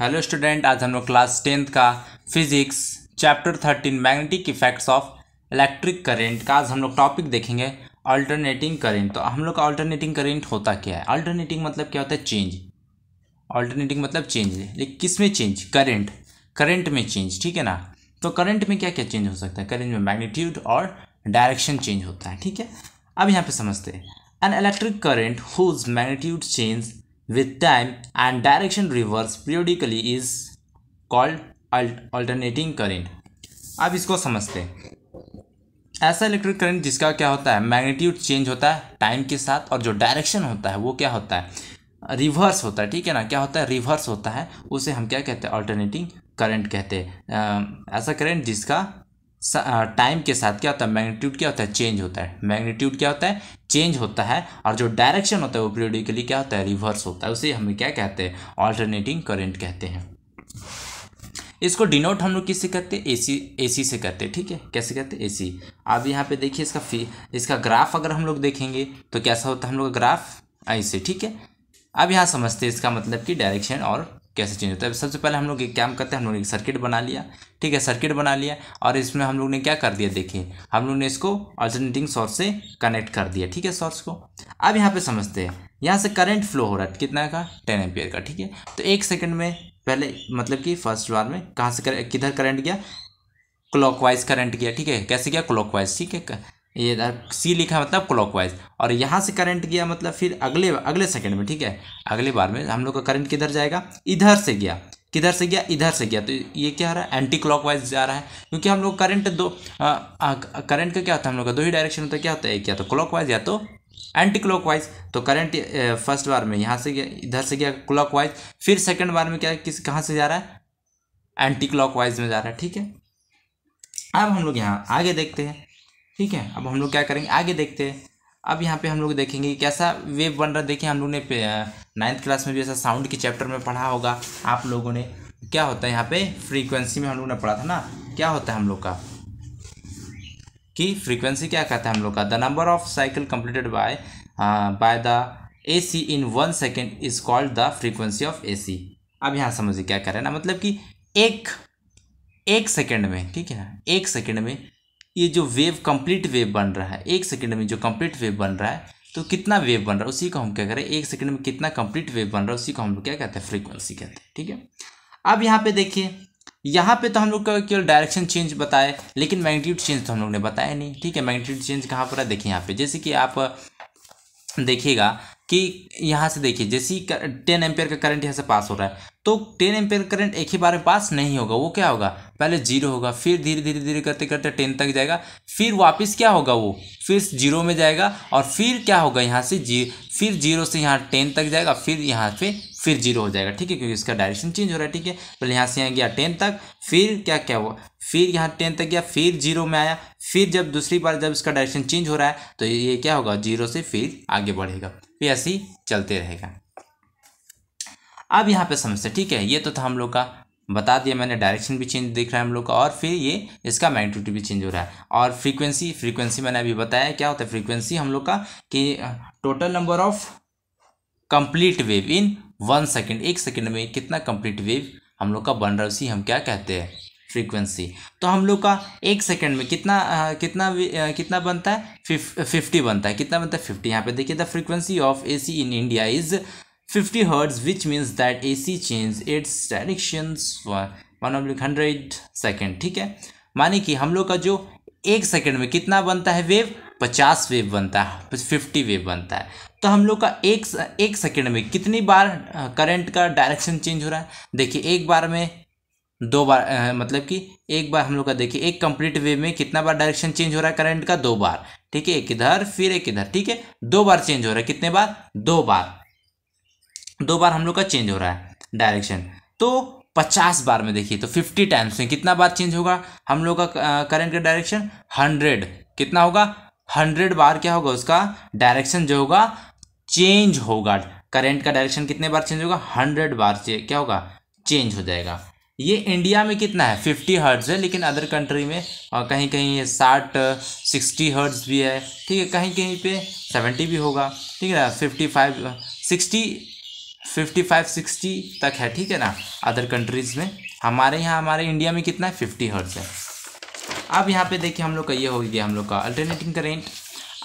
Hello student आज हम लोग क्लास टेंथ का physics chapter thirteen magnetic effects of electric current का आज हम लोग टॉपिक देखेंगे अल्टरनेटिंग करेंट तो हम लोग का अल्टरनेटिंग करेंट होता क्या है अल्टरनेटिंग मतलब क्या होता है चेंज अल्टरनेटिंग मतलब चेंज लेकिन किस में चेंज करेंट करेंट में चेंज ठीक है ना तो करेंट में क्या क्या चेंज हो सकता है करेंट में मैग्नीट्यूड और डायरेक्शन चेंज होता है ठीक है अब यहाँ पर समझते हैं an electric current whose magnitude change with time and direction reverse periodically is called alternating current. अब इसको समझते हैं ऐसा इलेक्ट्रिक करंट जिसका क्या होता है मैग्नीट्यूड चेंज होता है टाइम के साथ और जो डायरेक्शन होता है वो क्या होता है रिवर्स होता है ठीक है ना क्या होता है रिवर्स होता है उसे हम क्या कहते हैं ऑल्टरनेटिंग करंट कहते हैं ऐसा करंट जिसका टाइम के साथ क्या होता है मैग्नीट्यूड क्या होता है चेंज होता है मैग्नीट्यूड क्या होता है चेंज होता है और जो डायरेक्शन होता है वो पीरियोडिकली क्या होता है रिवर्स होता है उसे हमें क्या कहते हैं ऑल्टरनेटिंग करेंट कहते हैं इसको डिनोट हम लोग किससे करते हैं एसी एसी से करते हैं ठीक है कैसे करते हैं एसी अब यहाँ पे देखिए इसका फी इसका ग्राफ अगर हम लोग देखेंगे तो कैसा होता है हम लोग का ग्राफ ऐसे ठीक है अब यहाँ समझते हैं इसका मतलब कि डायरेक्शन और कैसे चेंज होता है तो सबसे पहले हम लोग एक काम करते हैं हम लोग एक सर्किट बना लिया ठीक है सर्किट बना लिया और इसमें हम लोग ने क्या कर दिया देखिए हम लोग ने इसको अल्टरनेटिंग सोर्स से कनेक्ट कर दिया ठीक है सोर्स को अब यहाँ पर समझते हैं यहाँ से करंट फ्लो हो रहा है कितना का टेन एम्पियर का ठीक है तो एक सेकंड में पहले मतलब कि फर्स्ट बार में कहाँ से कर, किधर करंट गया क्लॉकवाइज करंट गया ठीक है कैसे गया क्लॉकवाइज ठीक है ये सी लिखा मतलब क्लॉकवाइज और यहाँ से करंट गया मतलब फिर अगले अगले सेकंड में ठीक है अगले बार में हम लोग का करंट किधर जाएगा इधर से गया किधर से गया इधर से गया तो ये क्या हो रहा है एंटी क्लॉकवाइज जा रहा है क्योंकि हम लोग करंट दो करंट का क्या होता है हम लोग का दो ही डायरेक्शन होता है क्या होता है एक तो क्लॉक या तो एंटी क्लॉक तो करंट फर्स्ट तो बार में यहाँ से गया इधर से गया क्लॉक फिर सेकेंड बार में क्या किस कहाँ से जा रहा है एंटी क्लॉक में जा रहा है ठीक है अब हम लोग यहाँ आगे देखते हैं ठीक है अब हम लोग क्या करेंगे आगे देखते हैं अब यहाँ पे हम लोग देखेंगे कैसा वेव बन रहा है देखिए हम लोग ने नाइन्थ क्लास में भी ऐसा साउंड के चैप्टर में पढ़ा होगा आप लोगों ने क्या होता है यहाँ पे फ्रीक्वेंसी में हम लोग ने पढ़ा था ना क्या होता है हम लोग का कि फ्रीक्वेंसी क्या कहता है हम लोग का the number of cycle completed by by the A C in one second is called the frequency of A C अब यहाँ समझिए क्या करें ना मतलब कि एक एक सेकेंड में ठीक है ना एक सेकेंड में ये जो वेव कंप्लीट वेव बन रहा है एक सेकंड में जो कंप्लीट वेव बन रहा है तो कितना वेव बन रहा है उसी को हम क्या करें एक सेकंड में कितना कंप्लीट वेव बन रहा है उसी को हम लोग क्या कहते हैं फ्रीक्वेंसी कहते हैं ठीक है अब यहाँ पे देखिए यहाँ पे तो हम लोग का केवल डायरेक्शन चेंज बताए लेकिन मैग्नीट्यूड चेंज तो हम लोग ने बताया नहीं ठीक है मैग्नीट्यूड चेंज कहाँ पर है देखिए यहाँ पे जैसे कि आप देखिएगा कि यहाँ से देखिए जैसे ही टेन एम्पेयर का करंट यहाँ से पास हो रहा है तो टेन एम्पेयर करंट एक ही बार में पास नहीं होगा वो क्या होगा पहले जीरो होगा फिर धीरे धीरे धीरे करते करते टेन तक जाएगा फिर वापस क्या होगा वो फिर जीरो में जाएगा और फिर क्या होगा यहाँ से जी फिर जीरो से यहाँ टेन तक जाएगा फिर यहाँ पे फिर जीरो हो जाएगा ठीक है क्योंकि इसका डायरेक्शन चेंज हो रहा है ठीक है पहले यहाँ से यहाँ गया टेन तक फिर क्या क्या हुआ फिर यहाँ टेन तक गया फिर जीरो में आया फिर जब दूसरी बार जब इसका डायरेक्शन चेंज हो रहा है तो ये क्या होगा जीरो से फिर आगे बढ़ेगा फिर तो ऐसे ही चलते रहेगा अब यहाँ पे समझते ठीक है ये तो था हम लोग का बता दिया मैंने डायरेक्शन भी चेंज दिख रहा है हम लोग का और फिर ये इसका मैग्नीट्यूड भी चेंज हो रहा है और फ्रीक्वेंसी फ्रीक्वेंसी मैंने अभी बताया क्या होता है फ्रीक्वेंसी हम लोग का कि total number of complete wave in one second एक सेकेंड में कितना कंप्लीट वेव हम लोग का बन रहा है उसी हम क्या कहते हैं फ्रीक्वेंसी तो हम लोग का एक सेकेंड में कितना आ, कितना आ, कितना बनता है फिफ, फिफ्टी बनता है कितना बनता है फिफ्टी यहाँ पे देखिए the frequency of AC in India is 50 hertz which means that AC change its directions for one oblique hundred second ठीक है माने कि हम लोग का जो एक सेकेंड में कितना बनता है वेव पचास वेव बनता है फिफ्टी वेव बनता है तो हम लोग का एक एक सेकेंड में कितनी बार करंट का डायरेक्शन चेंज हो रहा है देखिए एक बार में दो बार मतलब कि एक बार हम लोग का देखिए एक कंप्लीट वेव में कितना बार डायरेक्शन चेंज हो रहा है करंट का दो बार ठीक है एक इधर फिर एक इधर ठीक है दो बार चेंज हो रहा है कितने बार दो बार दो बार हम लोग का चेंज हो रहा है डायरेक्शन तो पचास बार में देखिए तो फिफ्टी टाइम्स में कितना बार चेंज होगा हम लोग का करंट का डायरेक्शन हंड्रेड कितना होगा हंड्रेड बार क्या होगा उसका डायरेक्शन जो होगा चेंज होगा करंट का डायरेक्शन कितने बार चेंज होगा हंड्रेड बार से क्या होगा चेंज हो जाएगा ये इंडिया में कितना है फिफ्टी हर्ट्ज़ है लेकिन अदर कंट्री में और कहीं कहीं ये साठ सिक्सटी हर्ट्स भी है ठीक है कहीं कहीं पे सेवेंटी भी होगा ठीक है ना fifty five sixty fifty five sixty तक है ठीक है ना अदर कंट्रीज़ में हमारे यहाँ हमारे इंडिया में कितना है फिफ्टी हर्ट्स है अब यहाँ पे देखिए हम लोग का ये हो गया हम लोग का अल्टरनेटिंग करेंट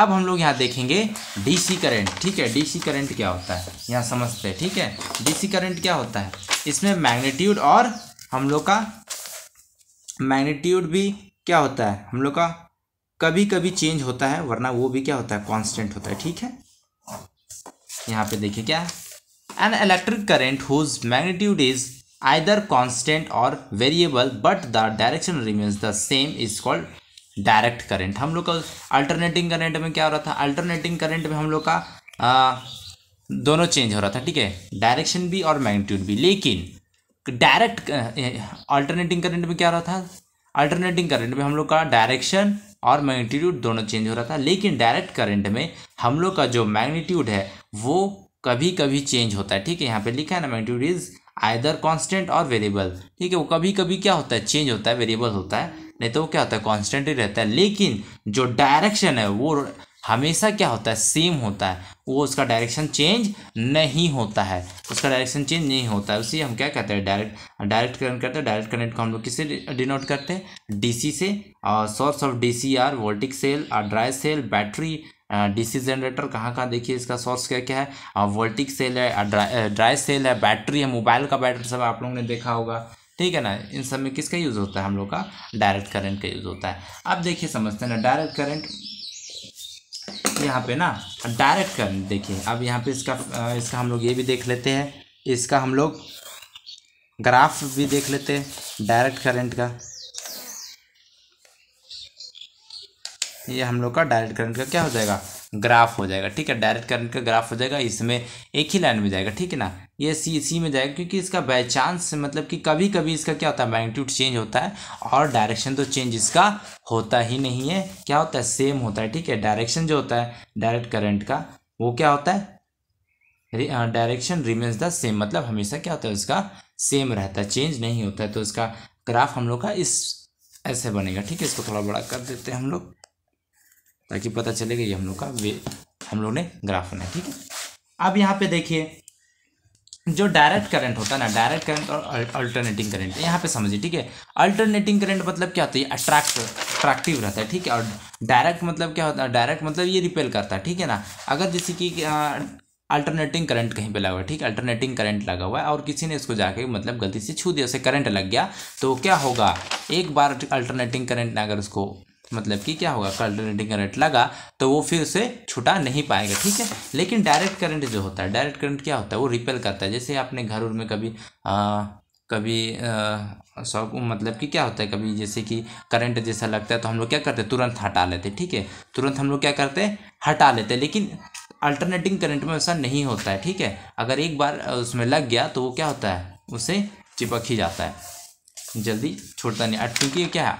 अब हम लोग यहाँ देखेंगे डीसी करंट ठीक है डीसी करंट क्या होता है यहाँ समझते हैं ठीक है डीसी करंट क्या होता है इसमें मैग्नीट्यूड और हम लोग का मैग्नीट्यूड भी क्या होता है हम लोग का कभी कभी चेंज होता है वरना वो भी क्या होता है कॉन्स्टेंट होता है ठीक है यहाँ पे देखिए क्या है An electric current whose magnitude is either constant or variable but the direction remains the same is called direct current हम लोग का अल्टरनेटिंग करंट में क्या हो रहा था अल्टरनेटिंग करंट में हम लोग का आ, दोनों चेंज हो रहा था ठीक है डायरेक्शन भी और मैग्नीट्यूड भी लेकिन डायरेक्ट अल्टरनेटिंग करंट में क्या हो रहा था अल्टरनेटिंग करंट में हम लोग का डायरेक्शन और मैग्नीट्यूड दोनों चेंज हो रहा था लेकिन डायरेक्ट करंट में हम लोग का जो मैग्नीट्यूड है वो कभी कभी चेंज होता है ठीक है यहाँ पे लिखा है ना मैग्नीट्यूड इज आइदर कांस्टेंट और वेरिएबल ठीक है वो कभी कभी क्या होता है चेंज होता है वेरिएबल होता है नहीं तो वो क्या होता है कांस्टेंट ही रहता है लेकिन जो डायरेक्शन है वो हमेशा क्या होता है सेम होता है वो उसका डायरेक्शन चेंज नहीं होता है उसका डायरेक्शन चेंज नहीं होता है उसी हम क्या कहते हैं डायरेक्ट डायरेक्ट करंट करते हैं डायरेक्ट करंट को हम लोग किससे डिनोट करते हैं डीसी से और source of are voltaic cell और dry cell battery DC generator कहाँ कहाँ देखिए इसका सोर्स क्या क्या है वोल्टिक सेल है ड्राई सेल है बैटरी है मोबाइल का बैटरी सब आप लोगों ने देखा होगा ठीक है ना इन सब में किसका यूज़ होता है हम लोग का डायरेक्ट करंट का यूज़ होता है अब देखिए समझते हैं ना डायरेक्ट करंट यहाँ पे ना डायरेक्ट करंट देखिए अब यहाँ पे इसका इसका हम लोग ये भी देख लेते हैं इसका हम लोग ग्राफ भी देख लेते हैं डायरेक्ट करंट का ये हम लोग का डायरेक्ट करंट का क्या हो जाएगा ग्राफ हो जाएगा ठीक है डायरेक्ट करंट का ग्राफ हो जाएगा इसमें एक ही लाइन में जाएगा ठीक है ना ये सी सी में जाएगा क्योंकि इसका बाई चांस मतलब कि कभी कभी इसका क्या होता है मैग्नीट्यूड चेंज होता है और डायरेक्शन तो चेंज इसका होता ही नहीं है क्या होता है सेम होता है ठीक है डायरेक्शन जो होता है डायरेक्ट करंट का वो क्या होता है डायरेक्शन रिमेन्स द सेम मतलब हमेशा क्या होता है उसका सेम रहता है चेंज नहीं होता है तो इसका ग्राफ हम लोग का इस ऐसे बनेगा ठीक है इसको थोड़ा बड़ा कर देते हैं हम लोग ताकि पता चलेगा ये हम लोग का वे हम लोग ने ग्राफ बनाया ठीक है अब यहाँ पे देखिए जो डायरेक्ट करंट होता है ना डायरेक्ट करंट और अल्टरनेटिंग करंट यहाँ पे समझिए ठीक है अल्टरनेटिंग करंट मतलब क्या होता है अट्रैक्ट अट्रैक्टिव रहता है ठीक है और डायरेक्ट मतलब क्या होता है डायरेक्ट मतलब ये रिपेल करता है ठीक है ना अगर जैसे कि अल्टरनेटिंग करंट कहीं पे लगा हुआ है ठीक अल्टरनेटिंग करंट लगा हुआ है और किसी ने इसको जाके मतलब गलती से छू दिया उसे करंट लग गया तो क्या होगा एक बार अल्टरनेटिंग करंट ने अगर उसको मतलब कि क्या होगा कल्टरनेटिंग करंट लगा तो वो फिर उसे छुटा नहीं पाएगा ठीक है लेकिन डायरेक्ट करंट जो होता है डायरेक्ट करंट क्या होता है वो रिपेल करता है जैसे आपने घर उर में कभी आ, कभी सब मतलब कि क्या होता है कभी जैसे कि करंट जैसा लगता है तो हम लोग क्या करते हैं तुरंत हटा लेते हैं ठीक है तुरंत हम लोग क्या करते हैं हटा लेते हैं लेकिन अल्टरनेटिंग करंट में ऐसा नहीं होता है ठीक है अगर एक बार उसमें लग गया तो वो क्या होता है उसे चिपक ही जाता है जल्दी छोड़ता नहीं क्योंकि क्या है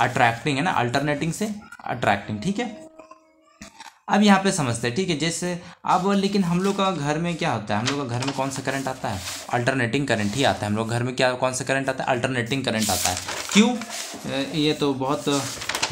अट्रैक्टिंग है ना अल्टरनेटिंग से अट्रैक्टिंग ठीक है अब यहाँ पे समझते हैं ठीक है जैसे अब लेकिन हम लोग का घर में क्या होता है हम लोग का घर में कौन सा करंट आता है अल्टरनेटिंग करंट ही आता है हम लोग घर में क्या कौन सा करंट आता है अल्टरनेटिंग करंट आता है क्यों ये तो बहुत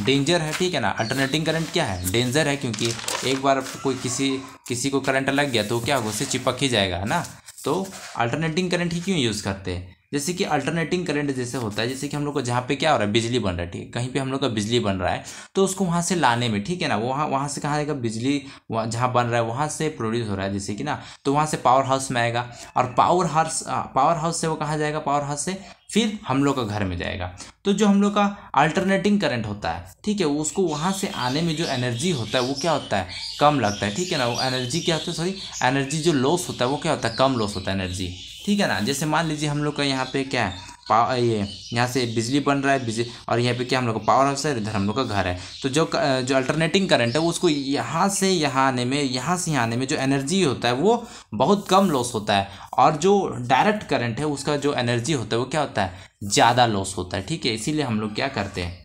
डेंजर है ठीक है ना अल्टरनेटिंग करंट क्या है डेंजर है क्योंकि एक बार कोई किसी किसी को करंट लग गया तो क्या होगा उससे चिपक ही जाएगा है ना तो अल्टरनेटिंग करंट ही क्यों यूज़ करते हैं जैसे कि अल्टरनेटिंग करंट जैसे होता है जैसे कि हम लोग को जहाँ पे क्या हो रहा है बिजली बन रहा है ठीक है कहीं पे हम लोग का बिजली बन रहा है तो उसको वहाँ से लाने में ठीक है ना वहाँ वहाँ से कहाँ आएगा बिजली वहाँ जहाँ बन रहा है वहाँ से प्रोड्यूस हो रहा है जैसे कि ना तो वहाँ से पावर हाउस में आएगा और पावर हाउस पावर हाउस से वो कहाँ जाएगा पावर हाउस से फिर हम लोग का घर में जाएगा तो जो हम लोग का अल्टरनेटिंग करंट होता है ठीक है उसको वहाँ से आने में जो एनर्जी होता है वो क्या होता है कम लगता है ठीक है ना वो एनर्जी क्या होता है सॉरी एनर्जी जो लॉस होता है वो क्या होता है कम लॉस होता है एनर्जी ठीक है ना जैसे मान लीजिए हम लोग का यहाँ पे क्या है पावर ये यहाँ से बिजली बन रहा है बिजली और यहाँ पे क्या हम लोग का पावर हाउस है इधर हम लोग का घर है तो जो जो अल्टरनेटिंग करंट है उसको यहाँ से यहाँ आने में यहाँ से यहाँ आने में जो एनर्जी होता है वो बहुत कम लॉस होता है और जो डायरेक्ट करंट है उसका जो एनर्जी होता है वो क्या होता है ज़्यादा लॉस होता है ठीक है इसीलिए हम लोग क्या करते हैं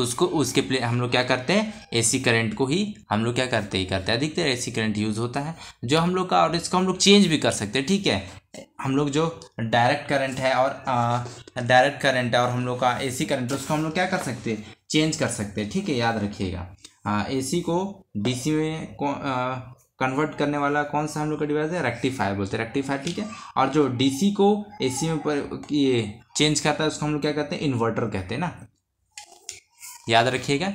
उसको उसके प्ले हम लोग क्या करते हैं एसी करंट को ही हम लोग क्या करते ही करते हैं अधिकतर एसी करंट यूज़ होता है जो हम लोग का और इसको हम लोग चेंज भी कर सकते हैं ठीक है हम लोग जो डायरेक्ट करंट है और डायरेक्ट करंट है और हम लोग का एसी करंट उसको हम लोग क्या कर सकते हैं चेंज कर सकते हैं ठीक है याद रखिएगा सी को सी में कन्वर्ट करने वाला कौन सा हम लोग का डिवाइस है रेक्टिफायर बोलते हैं रेक्टिफायर ठीक है और जो डीसी को एसी में पर ये चेंज करता है उसको हम लोग क्या कहते हैं इन्वर्टर कहते हैं ना याद रखिएगा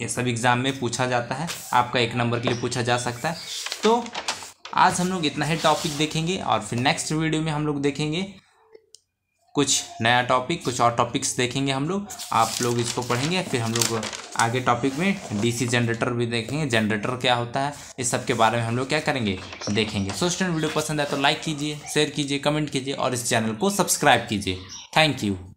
ये सब एग्ज़ाम में पूछा जाता है आपका एक नंबर के लिए पूछा जा सकता है तो आज हम लोग इतना ही टॉपिक देखेंगे और फिर नेक्स्ट वीडियो में हम लोग देखेंगे कुछ नया टॉपिक कुछ और टॉपिक्स देखेंगे हम लोग आप लोग इसको पढ़ेंगे फिर हम लोग आगे टॉपिक में डीसी जनरेटर भी देखेंगे जनरेटर क्या होता है इस सब के बारे में हम लोग क्या करेंगे देखेंगे सो स्टूडेंट वीडियो पसंद आए तो लाइक कीजिए शेयर कीजिए कमेंट कीजिए और इस चैनल को सब्सक्राइब कीजिए थैंक यू